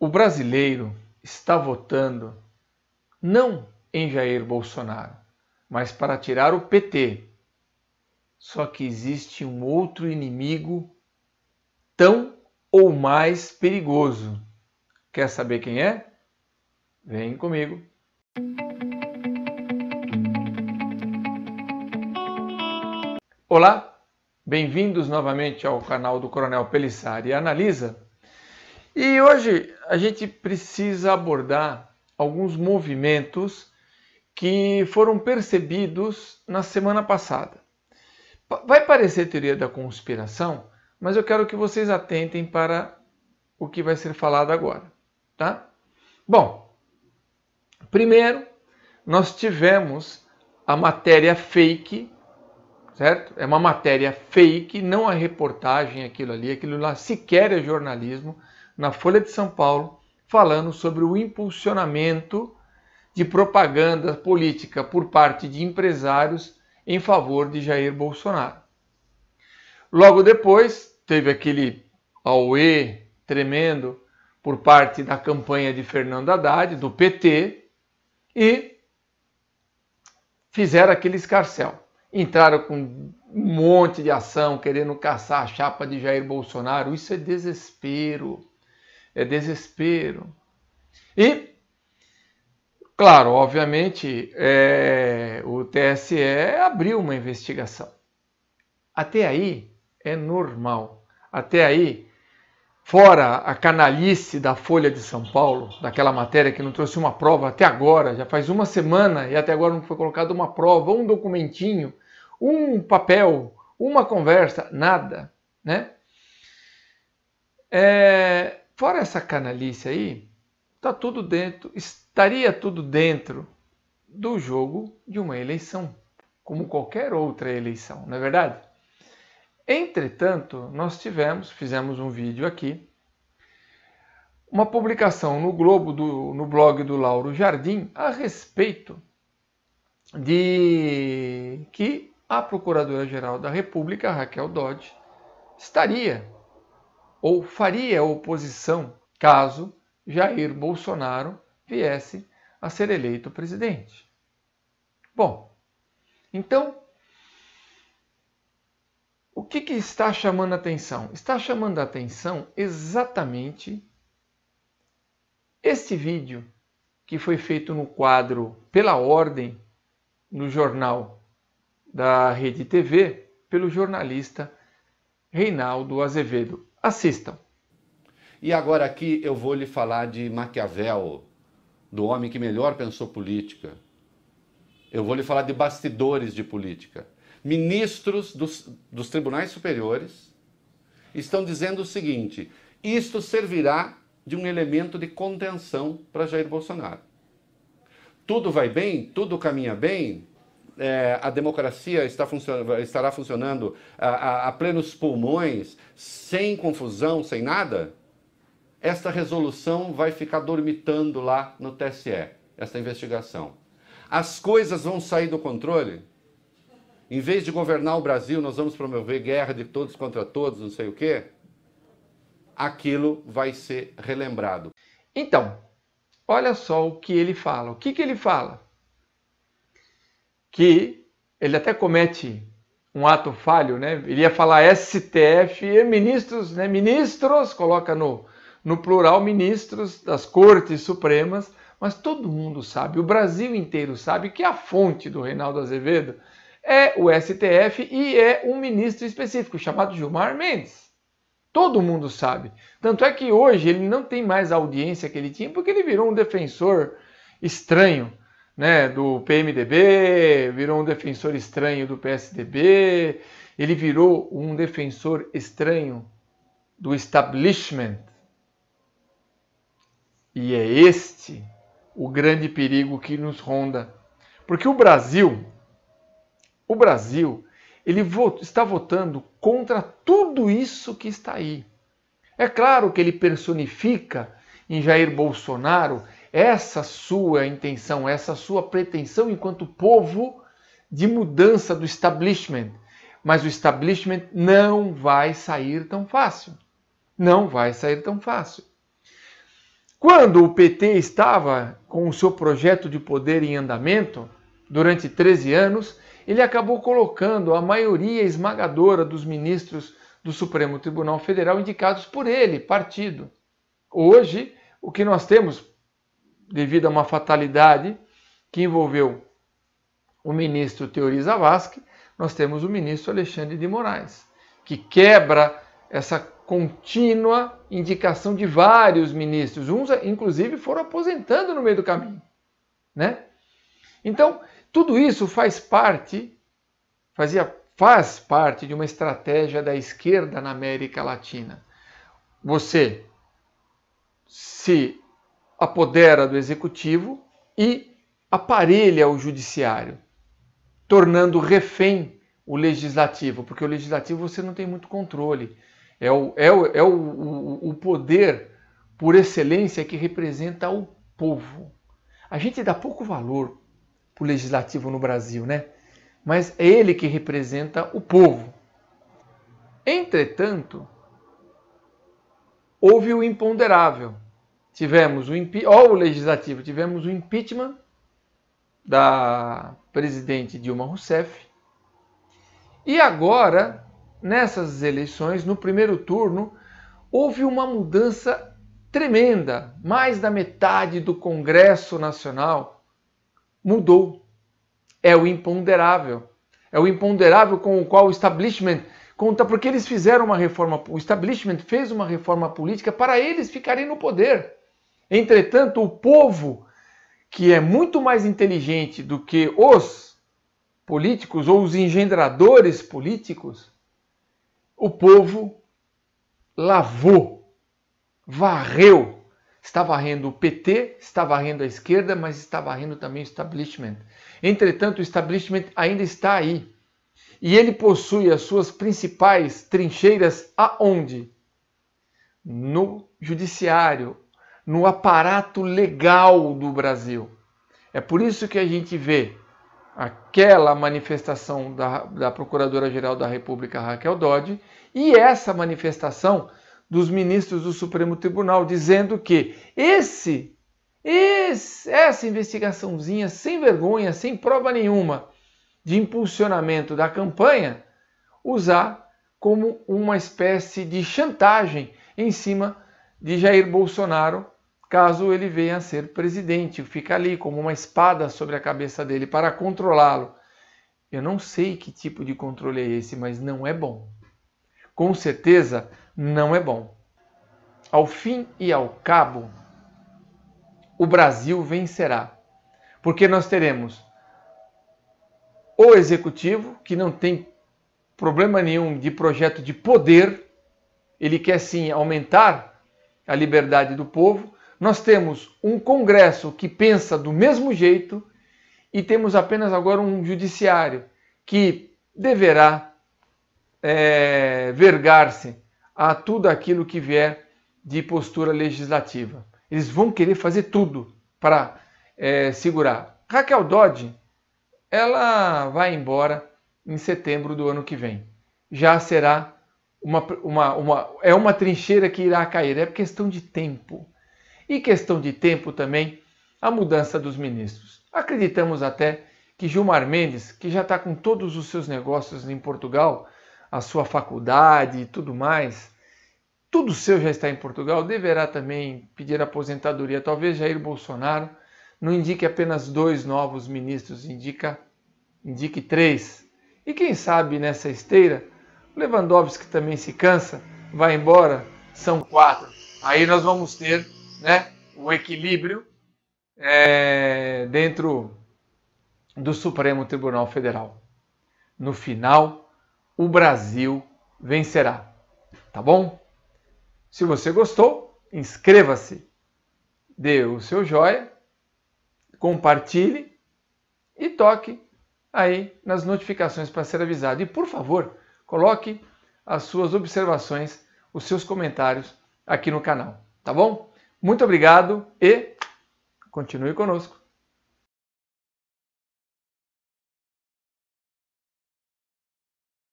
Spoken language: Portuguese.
O brasileiro está votando não em Jair Bolsonaro, mas para tirar o PT. Só que existe um outro inimigo tão ou mais perigoso. Quer saber quem é? Vem comigo. Olá, bem-vindos novamente ao canal do Coronel Pelissari Analisa. E hoje a gente precisa abordar alguns movimentos que foram percebidos na semana passada. Vai parecer teoria da conspiração, mas eu quero que vocês atentem para o que vai ser falado agora, tá? Bom, primeiro nós tivemos a matéria fake, certo? É uma matéria fake, não a reportagem aquilo ali, aquilo lá sequer é jornalismo na Folha de São Paulo, falando sobre o impulsionamento de propaganda política por parte de empresários em favor de Jair Bolsonaro. Logo depois, teve aquele auê tremendo por parte da campanha de Fernando Haddad, do PT, e fizeram aquele escarcel. Entraram com um monte de ação querendo caçar a chapa de Jair Bolsonaro. Isso é desespero é desespero. E, claro, obviamente, é, o TSE abriu uma investigação. Até aí é normal. Até aí, fora a canalice da Folha de São Paulo, daquela matéria que não trouxe uma prova até agora, já faz uma semana e até agora não foi colocada uma prova, um documentinho, um papel, uma conversa, nada, né? É, Fora essa canalice aí, tá tudo dentro, estaria tudo dentro do jogo de uma eleição, como qualquer outra eleição, não é verdade? Entretanto, nós tivemos, fizemos um vídeo aqui, uma publicação no Globo, do, no blog do Lauro Jardim, a respeito de que a Procuradora-Geral da República, Raquel Dodge, estaria ou faria oposição caso Jair Bolsonaro viesse a ser eleito presidente. Bom, então, o que, que está chamando a atenção? Está chamando a atenção exatamente este vídeo que foi feito no quadro Pela Ordem, no jornal da Rede TV, pelo jornalista Reinaldo Azevedo assistam. E agora aqui eu vou lhe falar de Maquiavel, do homem que melhor pensou política. Eu vou lhe falar de bastidores de política. Ministros dos, dos tribunais superiores estão dizendo o seguinte: isto servirá de um elemento de contenção para Jair Bolsonaro. Tudo vai bem, tudo caminha bem, é, a democracia está funcionando, estará funcionando a, a, a plenos pulmões, sem confusão, sem nada? Esta resolução vai ficar dormitando lá no TSE, esta investigação. As coisas vão sair do controle? Em vez de governar o Brasil, nós vamos promover guerra de todos contra todos, não sei o quê? Aquilo vai ser relembrado. Então, olha só o que ele fala. O que, que ele fala? que ele até comete um ato falho, né? Ele ia falar STF, ministros, né? Ministros, coloca no, no plural, ministros das Cortes Supremas, mas todo mundo sabe, o Brasil inteiro sabe que a fonte do Reinaldo Azevedo é o STF e é um ministro específico chamado Gilmar Mendes. Todo mundo sabe. Tanto é que hoje ele não tem mais a audiência que ele tinha porque ele virou um defensor estranho né, do PMDB, virou um defensor estranho do PSDB, ele virou um defensor estranho do establishment. E é este o grande perigo que nos ronda. Porque o Brasil, o Brasil, ele vota, está votando contra tudo isso que está aí. É claro que ele personifica em Jair Bolsonaro essa sua intenção, essa sua pretensão enquanto povo de mudança do establishment. Mas o establishment não vai sair tão fácil. Não vai sair tão fácil. Quando o PT estava com o seu projeto de poder em andamento, durante 13 anos, ele acabou colocando a maioria esmagadora dos ministros do Supremo Tribunal Federal indicados por ele, partido. Hoje, o que nós temos, devido a uma fatalidade que envolveu o ministro Teori Zavascki, nós temos o ministro Alexandre de Moraes, que quebra essa contínua indicação de vários ministros. Uns, inclusive, foram aposentando no meio do caminho. Né? Então, tudo isso faz parte, fazia, faz parte de uma estratégia da esquerda na América Latina. Você se apodera do executivo e aparelha o judiciário, tornando refém o legislativo, porque o legislativo você não tem muito controle. É o, é o, é o, o, o poder por excelência que representa o povo. A gente dá pouco valor para o legislativo no Brasil, né? Mas é ele que representa o povo. Entretanto, houve o imponderável tivemos o, ou o legislativo, tivemos o impeachment da presidente Dilma Rousseff. E agora, nessas eleições, no primeiro turno, houve uma mudança tremenda. Mais da metade do Congresso Nacional mudou. É o imponderável. É o imponderável com o qual o establishment conta, porque eles fizeram uma reforma, o establishment fez uma reforma política para eles ficarem no poder. Entretanto, o povo, que é muito mais inteligente do que os políticos ou os engendradores políticos, o povo lavou, varreu. Está varrendo o PT, está varrendo a esquerda, mas está varrendo também o establishment. Entretanto, o establishment ainda está aí. E ele possui as suas principais trincheiras aonde? No judiciário, no aparato legal do Brasil. É por isso que a gente vê aquela manifestação da, da Procuradora-Geral da República, Raquel Dodge, e essa manifestação dos ministros do Supremo Tribunal, dizendo que esse, esse essa investigaçãozinha sem vergonha, sem prova nenhuma de impulsionamento da campanha, usar como uma espécie de chantagem em cima de Jair Bolsonaro caso ele venha a ser presidente, fica ali como uma espada sobre a cabeça dele para controlá-lo. Eu não sei que tipo de controle é esse, mas não é bom. Com certeza, não é bom. Ao fim e ao cabo, o Brasil vencerá, porque nós teremos o executivo, que não tem problema nenhum de projeto de poder, ele quer sim aumentar a liberdade do povo, nós temos um Congresso que pensa do mesmo jeito e temos apenas agora um Judiciário que deverá é, vergar-se a tudo aquilo que vier de postura legislativa. Eles vão querer fazer tudo para é, segurar. Raquel Dodge, ela vai embora em setembro do ano que vem. Já será uma, uma, uma, é uma trincheira que irá cair. É questão de tempo e questão de tempo também a mudança dos ministros. Acreditamos até que Gilmar Mendes, que já está com todos os seus negócios em Portugal, a sua faculdade e tudo mais, tudo seu já está em Portugal, deverá também pedir aposentadoria. Talvez Jair Bolsonaro não indique apenas dois novos ministros, indica, indique três. E quem sabe nessa esteira, Lewandowski também se cansa, vai embora, são quatro. Aí nós vamos ter né, o equilíbrio é, dentro do Supremo Tribunal Federal. No final, o Brasil vencerá. Tá bom? Se você gostou, inscreva-se, dê o seu joia, compartilhe e toque aí nas notificações para ser avisado. E por favor, coloque as suas observações, os seus comentários aqui no canal, tá bom? Muito obrigado e continue conosco.